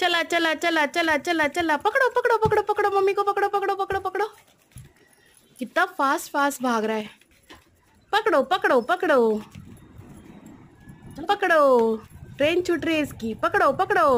चला चला चला चला चला चला पकड़ो पकड़ो पकड़ो पकड़ो मम्मी को पकड़ो पकड़ो पकड़ो पकड़ो कितना फास्ट फास्ट भाग रहा है पकड़ो पकड़ो पकड़ो पकड़ो ट्रेन छूट रही है इसकी पकड़ो पकड़ो